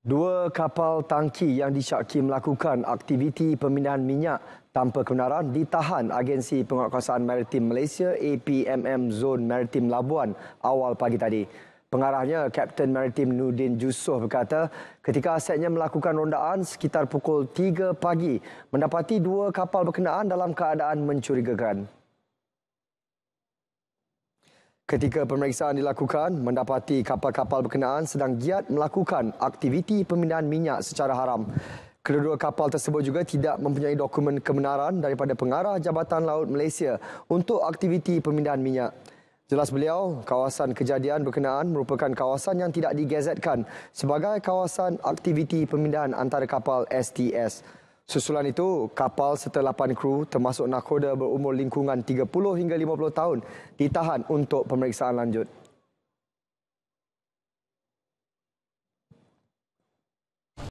Dua kapal tangki yang disyaki melakukan aktiviti pemindahan minyak tanpa kebenaran ditahan Agensi Penguatkuasaan Maritim Malaysia APMM Zon Maritim Labuan awal pagi tadi. Pengarahnya, Kapten Maritim Nudin Jusuh berkata, ketika asetnya melakukan rondaan sekitar pukul 3 pagi, mendapati dua kapal berkenaan dalam keadaan mencurigakan. Ketika pemeriksaan dilakukan, mendapati kapal-kapal berkenaan sedang giat melakukan aktiviti pemindahan minyak secara haram. Kedua-dua kapal tersebut juga tidak mempunyai dokumen kebenaran daripada pengarah Jabatan Laut Malaysia untuk aktiviti pemindahan minyak. Jelas beliau, kawasan kejadian berkenaan merupakan kawasan yang tidak digazetkan sebagai kawasan aktiviti pemindahan antara kapal STS. Susulan itu, kapal serta lapan kru termasuk nakoda berumur lingkungan 30 hingga 50 tahun ditahan untuk pemeriksaan lanjut.